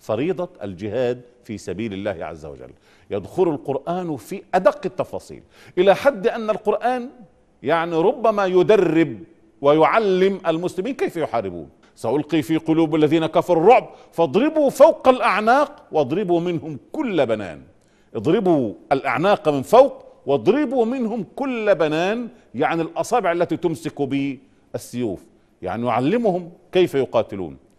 فريضة الجهاد في سبيل الله عز وجل يدخل القرآن في أدق التفاصيل إلى حد أن القرآن يعني ربما يدرب ويعلم المسلمين كيف يحاربون سألقي في قلوب الذين كفروا الرعب فاضربوا فوق الأعناق واضربوا منهم كل بنان اضربوا الأعناق من فوق واضربوا منهم كل بنان يعني الأصابع التي تمسك بالسيوف يعني يعلمهم كيف يقاتلون